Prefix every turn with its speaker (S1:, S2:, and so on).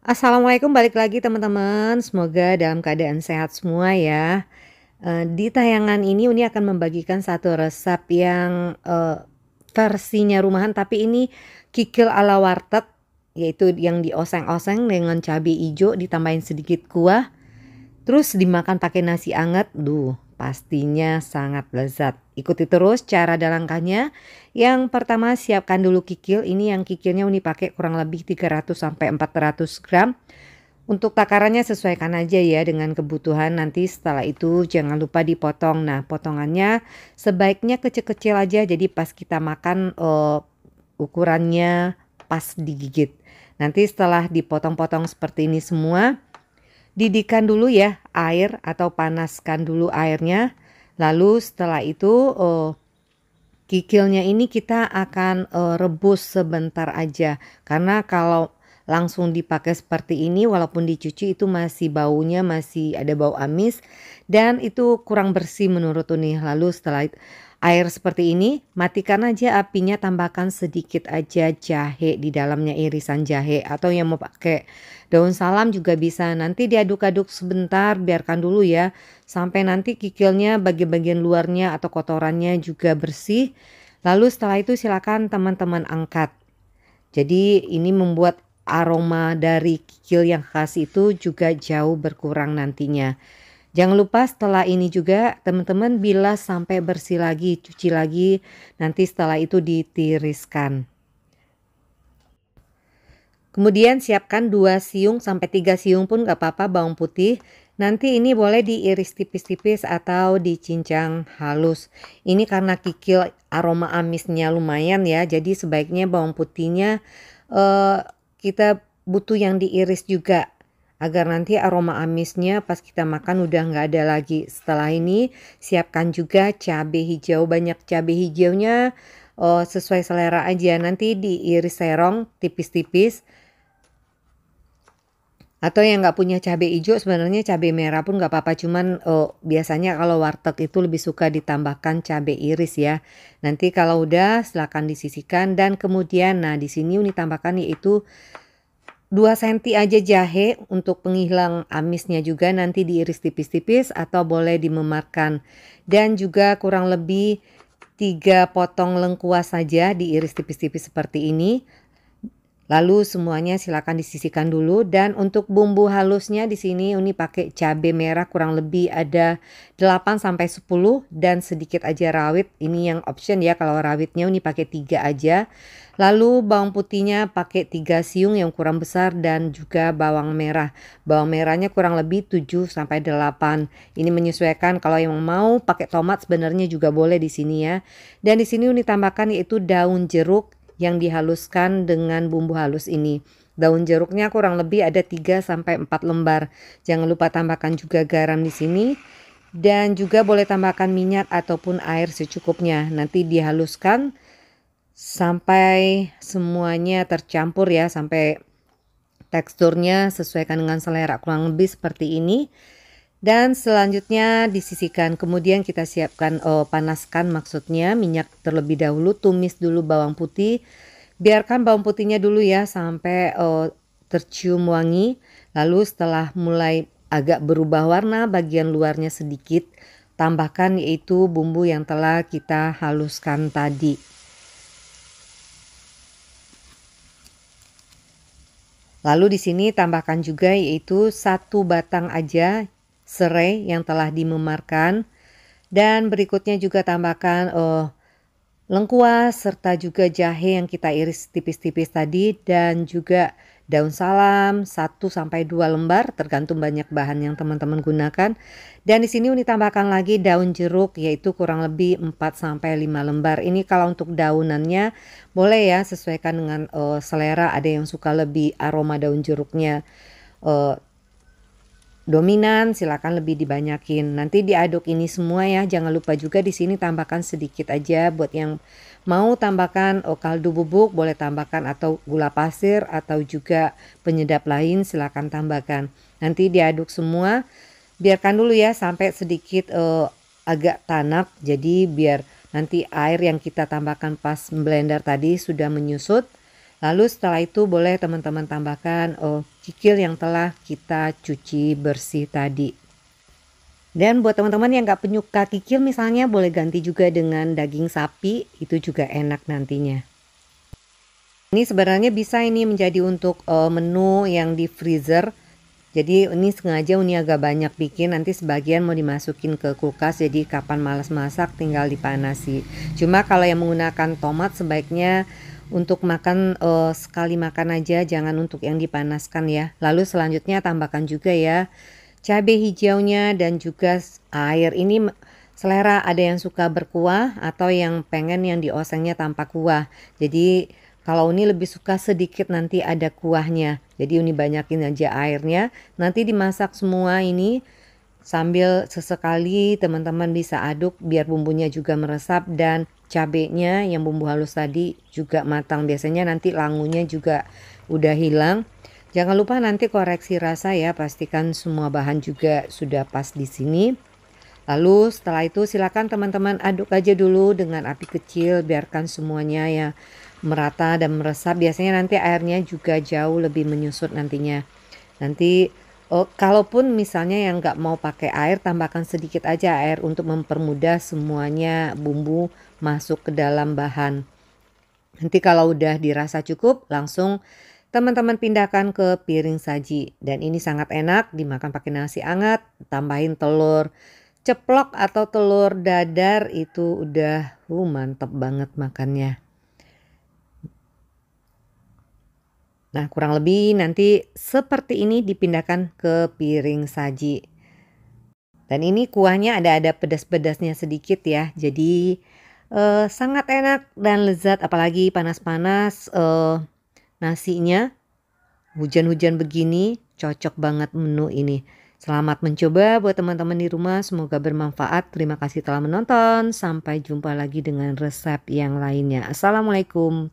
S1: Assalamualaikum balik lagi teman-teman. Semoga dalam keadaan sehat semua ya. Eh, di tayangan ini Uni akan membagikan satu resep yang eh, versinya rumahan tapi ini kikil ala warteg yaitu yang dioseng-oseng dengan cabai hijau ditambahin sedikit kuah terus dimakan pakai nasi anget. Duh, pastinya sangat lezat. Ikuti terus cara dan langkahnya. Yang pertama siapkan dulu kikil. Ini yang kikilnya Uni pakai kurang lebih 300 sampai 400 gram. Untuk takarannya sesuaikan aja ya dengan kebutuhan nanti setelah itu jangan lupa dipotong. Nah potongannya sebaiknya kecil-kecil aja jadi pas kita makan uh, ukurannya pas digigit. Nanti setelah dipotong-potong seperti ini semua didihkan dulu ya air atau panaskan dulu airnya Lalu setelah itu uh, kikilnya ini kita akan uh, rebus sebentar aja karena kalau langsung dipakai seperti ini walaupun dicuci itu masih baunya masih ada bau amis dan itu kurang bersih menurut Uni. Lalu setelah air seperti ini, matikan aja apinya, tambahkan sedikit aja jahe di dalamnya irisan jahe atau yang mau pakai daun salam juga bisa. Nanti diaduk-aduk sebentar, biarkan dulu ya sampai nanti kikilnya bagian-bagian luarnya atau kotorannya juga bersih. Lalu setelah itu silakan teman-teman angkat. Jadi ini membuat aroma dari kikil yang khas itu juga jauh berkurang nantinya. Jangan lupa setelah ini juga teman-teman bilas sampai bersih lagi, cuci lagi, nanti setelah itu ditiriskan. Kemudian siapkan 2 siung sampai 3 siung pun gak apa-apa bawang putih. Nanti ini boleh diiris tipis-tipis atau dicincang halus. Ini karena kikil aroma amisnya lumayan ya, jadi sebaiknya bawang putihnya uh, kita butuh yang diiris juga agar nanti aroma amisnya pas kita makan udah nggak ada lagi. Setelah ini siapkan juga cabai hijau, banyak cabai hijaunya oh, sesuai selera aja. Nanti diiris serong tipis-tipis. Atau yang nggak punya cabai hijau sebenarnya cabai merah pun nggak apa-apa cuman oh, biasanya kalau warteg itu lebih suka ditambahkan cabai iris ya. Nanti kalau udah silahkan disisikan dan kemudian nah di sini ini tambahkan yaitu 2 cm aja jahe untuk penghilang amisnya juga nanti diiris tipis-tipis atau boleh dimemarkan. Dan juga kurang lebih 3 potong lengkuas saja diiris tipis-tipis seperti ini. Lalu semuanya silakan disisikan dulu dan untuk bumbu halusnya di sini Uni pakai cabai merah kurang lebih ada 8 sampai 10 dan sedikit aja rawit. Ini yang option ya kalau rawitnya Uni pakai 3 aja. Lalu bawang putihnya pakai 3 siung yang kurang besar dan juga bawang merah. Bawang merahnya kurang lebih 7 sampai 8. Ini menyesuaikan kalau yang mau pakai tomat sebenarnya juga boleh di sini ya. Dan di sini Uni tambahkan yaitu daun jeruk yang dihaluskan dengan bumbu halus ini. Daun jeruknya kurang lebih ada 3 sampai 4 lembar. Jangan lupa tambahkan juga garam di sini dan juga boleh tambahkan minyak ataupun air secukupnya. Nanti dihaluskan sampai semuanya tercampur ya, sampai teksturnya sesuaikan dengan selera kurang lebih seperti ini. Dan selanjutnya disisikan. Kemudian kita siapkan oh, panaskan maksudnya minyak terlebih dahulu, tumis dulu bawang putih. Biarkan bawang putihnya dulu ya sampai oh, tercium wangi. Lalu setelah mulai agak berubah warna bagian luarnya sedikit, tambahkan yaitu bumbu yang telah kita haluskan tadi. Lalu di sini tambahkan juga yaitu satu batang aja serai yang telah dimemarkan. Dan berikutnya juga tambahkan oh, eh, lengkuas serta juga jahe yang kita iris tipis-tipis tadi dan juga daun salam 1 sampai 2 lembar tergantung banyak bahan yang teman-teman gunakan. Dan di sini Uni tambahkan lagi daun jeruk yaitu kurang lebih 4 sampai 5 lembar. Ini kalau untuk daunannya boleh ya sesuaikan dengan uh, selera, ada yang suka lebih aroma daun jeruknya uh, dominan silakan lebih dibanyakin. Nanti diaduk ini semua ya. Jangan lupa juga di sini tambahkan sedikit aja buat yang mau tambahkan oh, kaldu bubuk boleh tambahkan atau gula pasir atau juga penyedap lain silakan tambahkan. Nanti diaduk semua. Biarkan dulu ya sampai sedikit eh, agak tanak jadi biar nanti air yang kita tambahkan pas blender tadi sudah menyusut Lalu setelah itu boleh teman-teman tambahkan oh, kikil yang telah kita cuci bersih tadi. Dan buat teman-teman yang gak penyuka kikil misalnya boleh ganti juga dengan daging sapi, itu juga enak nantinya. Ini sebenarnya bisa ini menjadi untuk uh, menu yang di freezer jadi ini sengaja Uni agak banyak bikin nanti sebagian mau dimasukin ke kulkas jadi kapan malas masak tinggal dipanasi. Cuma kalau yang menggunakan tomat sebaiknya untuk makan uh, sekali makan aja jangan untuk yang dipanaskan ya. Lalu selanjutnya tambahkan juga ya cabai hijaunya dan juga air. Ini selera ada yang suka berkuah atau yang pengen yang diosengnya tanpa kuah. Jadi kalau Uni lebih suka sedikit nanti ada kuahnya. Jadi Uni banyakin aja airnya. Nanti dimasak semua ini sambil sesekali teman-teman bisa aduk biar bumbunya juga meresap dan cabenya yang bumbu halus tadi juga matang. Biasanya nanti langunya juga udah hilang. Jangan lupa nanti koreksi rasa ya, pastikan semua bahan juga sudah pas di sini. Lalu setelah itu silakan teman-teman aduk aja dulu dengan api kecil biarkan semuanya ya merata dan meresap biasanya nanti airnya juga jauh lebih menyusut nantinya nanti oh, kalaupun misalnya yang nggak mau pakai air tambahkan sedikit aja air untuk mempermudah semuanya bumbu masuk ke dalam bahan nanti kalau udah dirasa cukup langsung teman-teman pindahkan ke piring saji dan ini sangat enak dimakan pakai nasi hangat tambahin telur ceplok atau telur dadar itu udah uh, mantep banget makannya Nah, kurang lebih nanti seperti ini dipindahkan ke piring saji. Dan ini kuahnya ada-ada pedas-pedasnya sedikit ya. Jadi eh, sangat enak dan lezat apalagi panas-panas eh, nasinya. Hujan-hujan begini cocok banget menu ini. Selamat mencoba buat teman-teman di rumah, semoga bermanfaat. Terima kasih telah menonton. Sampai jumpa lagi dengan resep yang lainnya. Assalamualaikum.